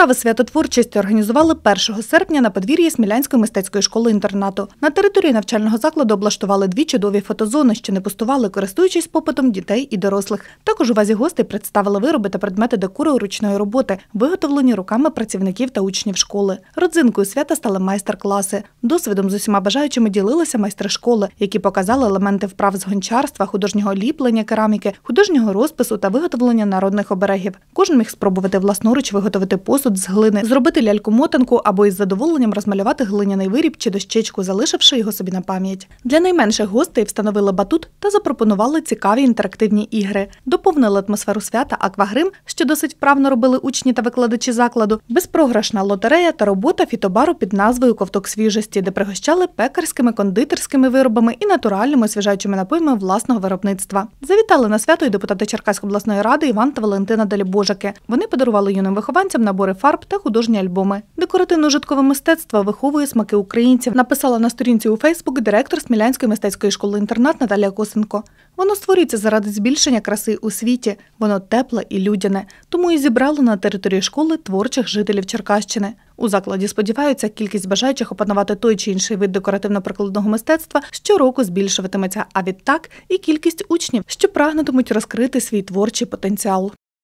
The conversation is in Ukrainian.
Яскраву святотворчість організували 1 серпня на подвір'ї Смілянської мистецької школи-інтернату. На території навчального закладу облаштували дві чудові фотозони, що не пустували, користуючись попитом дітей і дорослих. Також у вазі гостей представили вироби та предмети декору ручної роботи, виготовлені руками працівників та учнів школи. Родзинкою свята стали майстер-класи. Досвідом з усіма бажаючими ділилися майстри школи, які показали елементи вправ з гончарства, художнього ліплення, кераміки, художнього розпису та виготовлення народних оберегів. Кожен міг спробувати власноруч виготовити посуд посуд з глини, зробити ляльку-мотанку або із задоволенням розмалювати глиняний виріб чи дощечку, залишивши його собі на пам'ять. Для найменших гостей встановили батут та запропонували цікаві інтерактивні ігри, доповнили атмосферу свята аквагрим, що досить вправно робили учні та викладачі закладу, безпрограшна лотерея та робота фітобару під назвою Ковток свіжості, де пригощали пекарськими, кондитерськими виробами і натуральними освіжаючими напоями власного виробництва. Завітали на свято і депутати Черкаської обласної ради Іван та Валентина Далібожаки. Вони подарували юним вихованцям набори фарб та художні альбоми. Декоративно-житкове мистецтво виховує смаки українців. Написала на сторінці у Фейсбук директор Смілянської мистецької школи інтернат Наталія Косенко. Воно створюється заради збільшення краси у світі. Воно тепле і людяне, тому і зібрало на території школи творчих жителів Черкащини. У закладі сподіваються, кількість бажаючих опанувати той чи інший вид декоративно-прикладного мистецтва щороку збільшуватиметься. А відтак і кількість учнів, що прагнутимуть розкрити свій творчий потенціал.